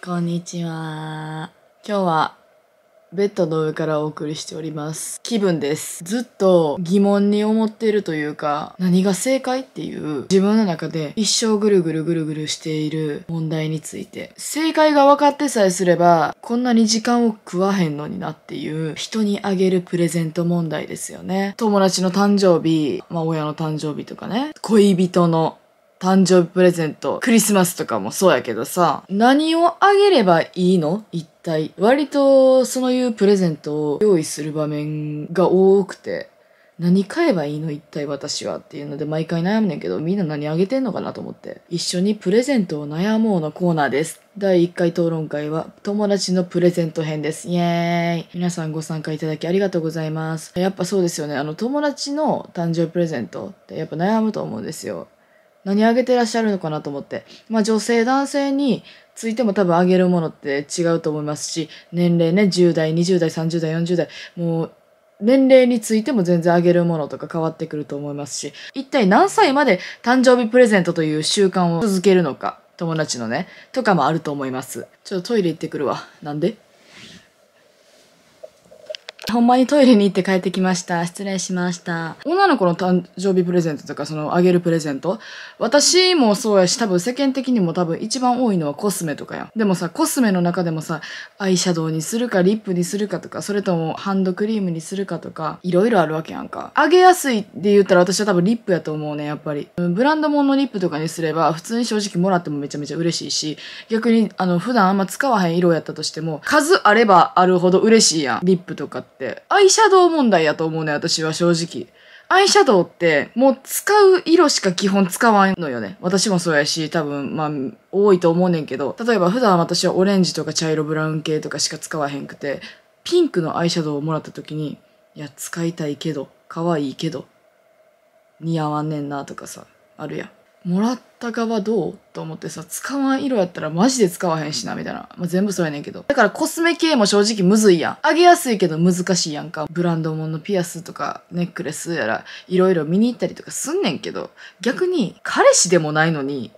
こんにちは。今日はベッドの上からお送りしております。気分です。ずっと疑問に思っているというか、何が正解っていう自分の中で一生ぐるぐるぐるぐるしている問題について。正解が分かってさえすれば、こんなに時間を食わへんのになっていう人にあげるプレゼント問題ですよね。友達の誕生日、まあ親の誕生日とかね、恋人の誕生日プレゼント、クリスマスとかもそうやけどさ、何をあげればいいの一体。割と、そういうプレゼントを用意する場面が多くて、何買えばいいの一体私はっていうので毎回悩むねんけど、みんな何あげてんのかなと思って。一緒にプレゼントを悩もうのコーナーです。第1回討論会は友達のプレゼント編です。イエーイ。皆さんご参加いただきありがとうございます。やっぱそうですよね。あの友達の誕生日プレゼントってやっぱ悩むと思うんですよ。何あげてらっしゃるのかなと思って。まあ女性男性についても多分あげるものって違うと思いますし、年齢ね、10代、20代、30代、40代、もう年齢についても全然あげるものとか変わってくると思いますし、一体何歳まで誕生日プレゼントという習慣を続けるのか、友達のね、とかもあると思います。ちょっとトイレ行ってくるわ。なんでほんまにトイレに行って帰ってきました。失礼しました。女の子の誕生日プレゼントとか、そのあげるプレゼント。私もそうやし、多分世間的にも多分一番多いのはコスメとかや。でもさ、コスメの中でもさ、アイシャドウにするか、リップにするかとか、それともハンドクリームにするかとか、いろいろあるわけやんか。あげやすいで言ったら私は多分リップやと思うね、やっぱり。ブランド物のリップとかにすれば、普通に正直もらってもめちゃめちゃ嬉しいし、逆にあの、普段あんま使わへん色やったとしても、数あればあるほど嬉しいやん。リップとかって。、アイシャドウ問題やと思うね、私は正直。アイシャドウって、もう使う色しか基本使わんのよね。私もそうやし、多分、まあ、多いと思うねんけど、例えば普段私はオレンジとか茶色ブラウン系とかしか使わへんくて、ピンクのアイシャドウをもらった時に、いや、使いたいけど、可愛いけど、似合わんねんなとかさ、あるやん。もらっった側どうと思ってさ、使わん色やったらマジで使わへんしな、みたいな。まあ、全部そうやねんけど。だからコスメ系も正直むずいやん。あげやすいけど難しいやんか。ブランド物のピアスとかネックレスやら、色々見に行ったりとかすんねんけど、逆に彼氏でもないのに、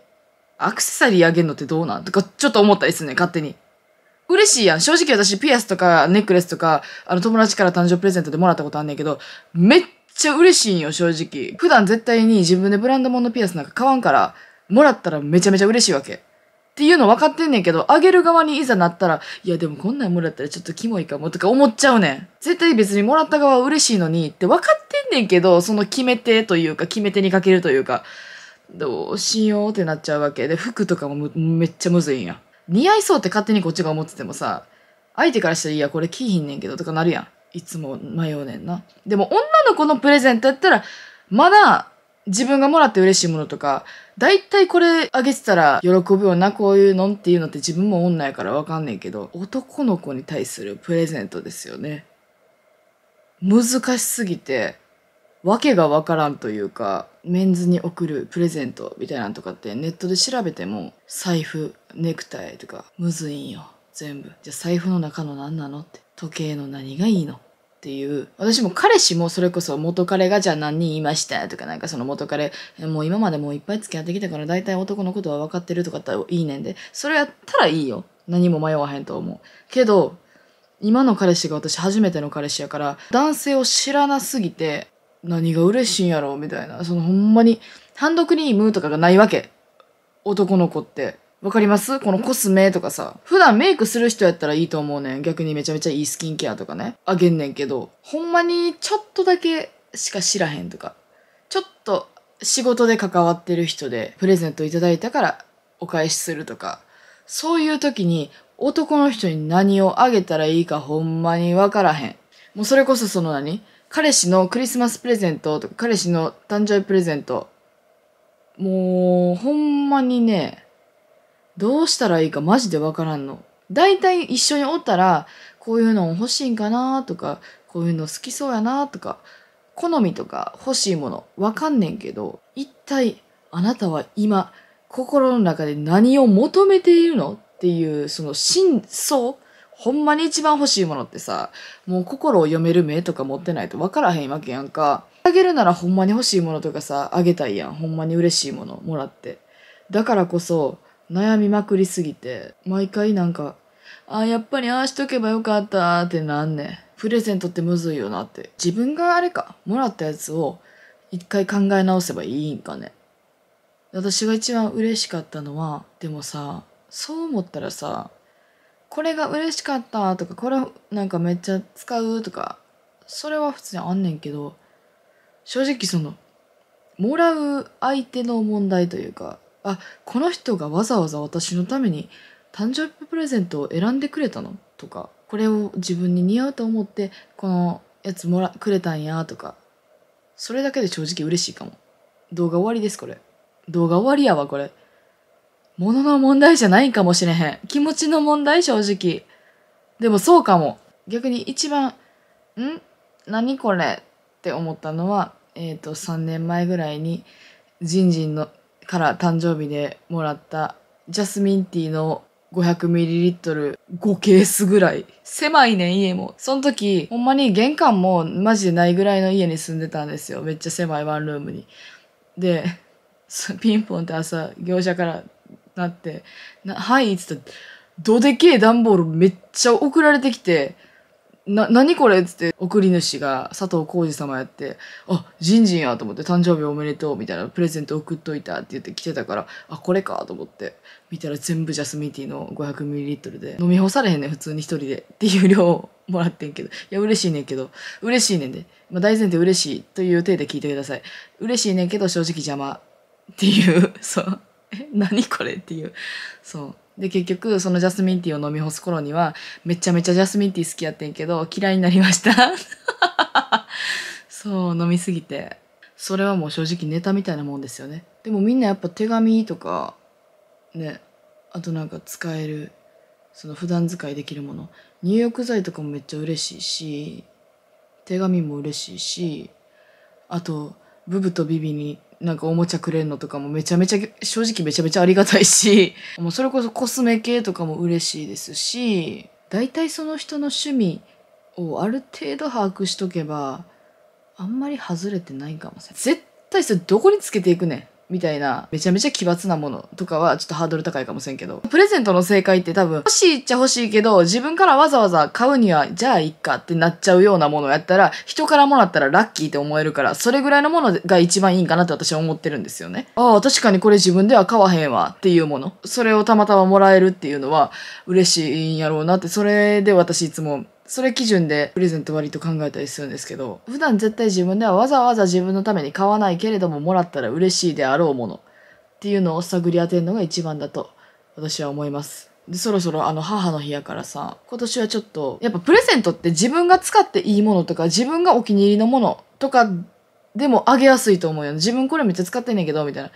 アクセサリーあげんのってどうなんとか、ちょっと思ったりすんねん、勝手に。嬉しいやん。正直私、ピアスとかネックレスとか、あの友達から誕生プレゼントでもらったことあんねんけど、めっちゃ嬉しいんよ、正直。普段絶対に自分でブランド物のピアスなんか買わんから、もらったらめちゃめちゃ嬉しいわけ。っていうの分かってんねんけど、あげる側にいざなったら、いやでもこんなんもらったらちょっとキモいかもとか思っちゃうねん。絶対別にもらった側は嬉しいのにって分かってんねんけど、その決め手というか、決め手にかけるというか、どうしようってなっちゃうわけで、服とかもめっちゃむずいんや。似合いそうって勝手にこっちが思っててもさ、相手からしたらいやこれ着ひんねんけどとかなるやん。いつも迷うねんな。でも女の子のプレゼントやったら、まだ自分がもらって嬉しいものとか、大体これあげてたら喜ぶよな、こういうのっていうのって自分も女やからわかんねえけど、男の子に対するプレゼントですよね。難しすぎて、わけがわからんというか、メンズに送るプレゼントみたいなんとかってネットで調べても、財布、ネクタイとか、むずいんよ。全部。じゃあ財布の中の何なのって。時計の何がいいのっていう私も彼氏もそれこそ元彼がじゃあ何人いましたとかなんかその元彼もう今までもういっぱい付き合ってきたから大体男のことは分かってるとかっていいねんでそれやったらいいよ何も迷わへんと思うけど今の彼氏が私初めての彼氏やから男性を知らなすぎて何が嬉しいんやろみたいなそのほんまにハンドクリームとかがないわけ男の子ってわかりますこのコスメとかさ。普段メイクする人やったらいいと思うねん。逆にめちゃめちゃいいスキンケアとかね。あげんねんけど、ほんまにちょっとだけしか知らへんとか。ちょっと仕事で関わってる人でプレゼントいただいたからお返しするとか。そういう時に男の人に何をあげたらいいかほんまにわからへん。もうそれこそその何彼氏のクリスマスプレゼントとか彼氏の誕生日プレゼント。もうほんまにね、どうしたらいいかマジでわからんの。大体一緒におったら、こういうの欲しいんかなとか、こういうの好きそうやなとか、好みとか欲しいものわかんねんけど、一体あなたは今、心の中で何を求めているのっていう、その真相ほんまに一番欲しいものってさ、もう心を読める目とか持ってないと分からへんわけやんか。あげるならほんまに欲しいものとかさ、あげたいやん。ほんまに嬉しいものもらって。だからこそ、悩みまくりすぎて、毎回なんか、あ、やっぱりああしとけばよかったってなんねん。プレゼントってむずいよなって。自分があれか、もらったやつを一回考え直せばいいんかね。私が一番嬉しかったのは、でもさ、そう思ったらさ、これが嬉しかったとか、これなんかめっちゃ使うとか、それは普通にあんねんけど、正直その、もらう相手の問題というか、あこの人がわざわざ私のために誕生日プレゼントを選んでくれたのとかこれを自分に似合うと思ってこのやつもらくれたんやとかそれだけで正直嬉しいかも動画終わりですこれ動画終わりやわこれ物の問題じゃないかもしれへん気持ちの問題正直でもそうかも逆に一番「ん何これ?」って思ったのはえっ、ー、と3年前ぐらいにジンジンのから誕生日でもらったジャスミンティーの 500ml5 ケースぐらい。狭いね家も。その時、ほんまに玄関もマジでないぐらいの家に住んでたんですよ。めっちゃ狭いワンルームに。で、ピンポンって朝、業者からなって、はいっつったどでけえ段ボールめっちゃ送られてきて、な、何これっつって、送り主が佐藤浩二様やって、あ、ジンジンやと思って、誕生日おめでとうみたいな、プレゼント送っといたって言って来てたから、あ、これかと思って、見たら全部ジャスミティーの 500ml で、飲み干されへんねん、普通に一人で。っていう量をもらってんけど、いや、嬉しいねんけど、嬉しいねんで、まあ、大前提嬉しいという体で聞いてください。嬉しいねんけど、正直邪魔っていう、そう。え、何これっていう、そう。で結局そのジャスミンティーを飲み干す頃にはめちゃめちゃジャスミンティー好きやってんけど嫌いになりました そう飲みすぎてそれはもう正直ネタみたいなもんですよねでもみんなやっぱ手紙とかねあとなんか使えるその普段使いできるもの入浴剤とかもめっちゃ嬉しいし手紙も嬉しいしあとブブとビビになんかおもちゃくれるのとかもめちゃめちゃ、正直めちゃめちゃありがたいし、もうそれこそコスメ系とかも嬉しいですし、大体その人の趣味をある程度把握しとけば、あんまり外れてないかもしれない。絶対それどこにつけていくねん。みたいな、めちゃめちゃ奇抜なものとかはちょっとハードル高いかもしれんけど、プレゼントの正解って多分、欲しいっちゃ欲しいけど、自分からわざわざ買うには、じゃあいっかってなっちゃうようなものやったら、人からもらったらラッキーって思えるから、それぐらいのものが一番いいんかなって私は思ってるんですよね。ああ、確かにこれ自分では買わへんわっていうもの。それをたまたまもらえるっていうのは嬉しいんやろうなって、それで私いつもそれ基準でプレゼント割と考えたりするんですけど、普段絶対自分ではわざわざ自分のために買わないけれどももらったら嬉しいであろうものっていうのを探り当てるのが一番だと私は思います。で、そろそろあの母の日やからさ、今年はちょっと、やっぱプレゼントって自分が使っていいものとか自分がお気に入りのものとかでもあげやすいと思うよ、自分これめっちゃ使ってんねんけど、みたいな。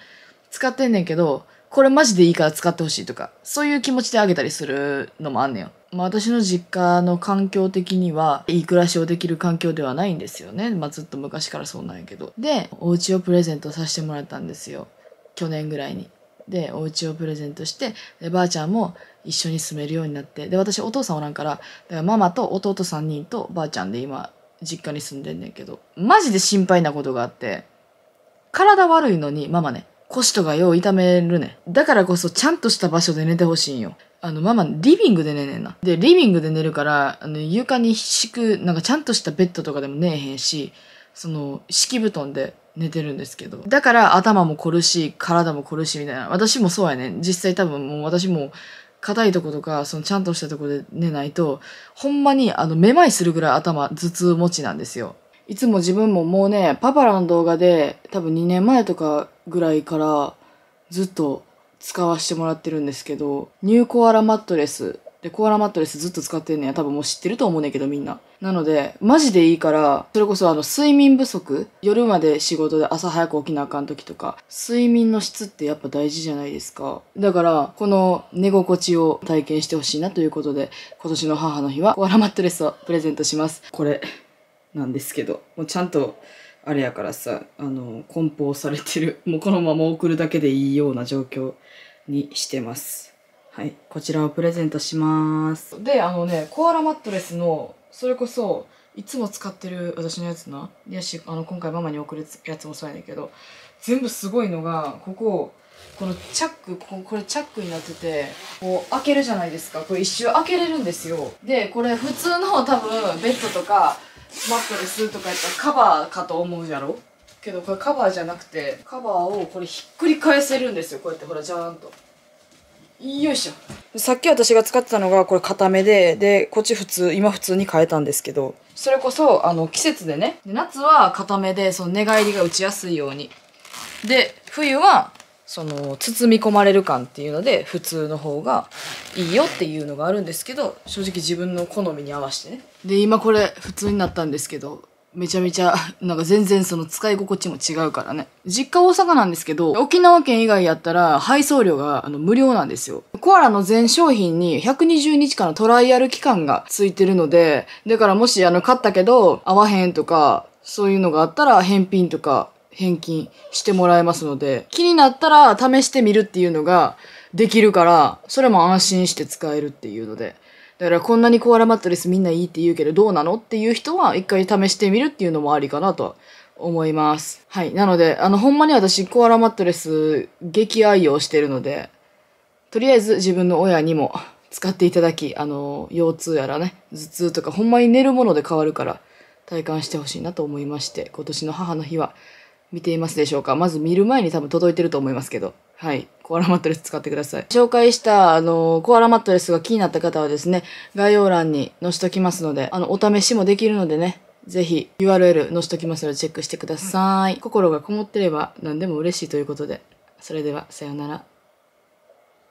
使ってんねんけど、これマジでいいから使ってほしいとか、そういう気持ちであげたりするのもあんねんまあ、私の実家の環境的にはいい暮らしをできる環境ではないんですよね。まあ、ずっと昔からそうなんやけど。で、お家をプレゼントさせてもらったんですよ。去年ぐらいに。で、お家をプレゼントして、でばあちゃんも一緒に住めるようになって。で、私お父さんおらんから、だからママと弟3人とばあちゃんで今、実家に住んでんねんけど。マジで心配なことがあって。体悪いのに、ママね。腰とかよう痛めるね。だからこそちゃんとした場所で寝てほしいんよ。あの、ママ、リビングで寝ねんな。で、リビングで寝るから、あの、床に敷く、なんかちゃんとしたベッドとかでも寝えへんし、その、敷布団で寝てるんですけど。だから頭も凝るし、体も凝るし、みたいな。私もそうやね。実際多分もう私も、硬いとことか、そのちゃんとしたとこで寝ないと、ほんまにあの、めまいするぐらい頭、頭痛持ちなんですよ。いつも自分ももうね、パパラの動画で多分2年前とかぐらいからずっと使わしてもらってるんですけど、ニューコアラマットレス。で、コアラマットレスずっと使ってんねや。多分もう知ってると思うねんけどみんな。なので、マジでいいから、それこそあの睡眠不足、夜まで仕事で朝早く起きなあかん時とか、睡眠の質ってやっぱ大事じゃないですか。だから、この寝心地を体験してほしいなということで、今年の母の日はコアラマットレスをプレゼントします。これ。なんですけど、もうちゃんと、あれやからさ、あの、梱包されてる、もうこのまま送るだけでいいような状況にしてます。はい、こちらをプレゼントします。で、あのね、コアラマットレスの、それこそ、いつも使ってる私のやつな、やし、あの、今回ママに送るやつもそうやねんけど、全部すごいのが、ここ、このチャックここれチャックになっててこう開けるじゃないですかこれ一周開けれるんですよでこれ普通の多分ベッドとかマットレスとかやったらカバーかと思うやろけどこれカバーじゃなくてカバーをこれひっくり返せるんですよこうやってほらじゃーんとよいしょさっき私が使ってたのがこれ固めででこっち普通今普通に変えたんですけどそれこそあの季節でね夏は固めでその寝返りが打ちやすいようにで冬はその包み込まれる感っていうので普通の方がいいよっていうのがあるんですけど正直自分の好みに合わせてねで今これ普通になったんですけどめちゃめちゃなんか全然その使い心地も違うからね実家大阪なんですけど沖縄県以外やったら配送料があの無料なんですよコアラの全商品に120日間のトライアル期間がついてるのでだからもしあの買ったけど合わへんとかそういうのがあったら返品とか返金してもらえますので、気になったら試してみるっていうのができるから、それも安心して使えるっていうので。だからこんなにコアラマットレスみんないいって言うけどどうなのっていう人は一回試してみるっていうのもありかなと思います。はい。なので、あの、ほんまに私コアラマットレス激愛用してるので、とりあえず自分の親にも使っていただき、あの、腰痛やらね、頭痛とかほんまに寝るもので変わるから体感してほしいなと思いまして、今年の母の日は見ていますでしょうかまず見る前に多分届いてると思いますけど。はい。コアラマットレス使ってください。紹介した、あの、コアラマットレスが気になった方はですね、概要欄に載せときますので、あの、お試しもできるのでね、ぜひ URL 載せときますのでチェックしてください。心がこもってれば何でも嬉しいということで、それではさようなら。